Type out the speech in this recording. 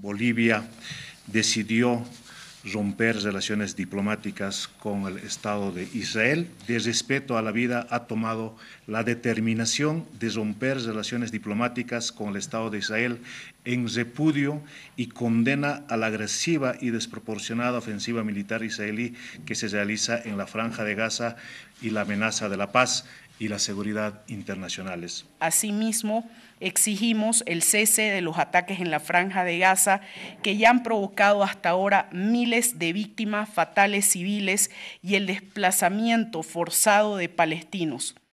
Bolivia decidió romper relaciones diplomáticas con el Estado de Israel. De respeto a la vida ha tomado la determinación de romper relaciones diplomáticas con el Estado de Israel en repudio y condena a la agresiva y desproporcionada ofensiva militar israelí que se realiza en la franja de Gaza y la amenaza de la paz y la seguridad internacionales. Asimismo, exigimos el cese de los ataques en la franja de Gaza que ya han provocado hasta ahora miles de víctimas fatales civiles y el desplazamiento forzado de palestinos.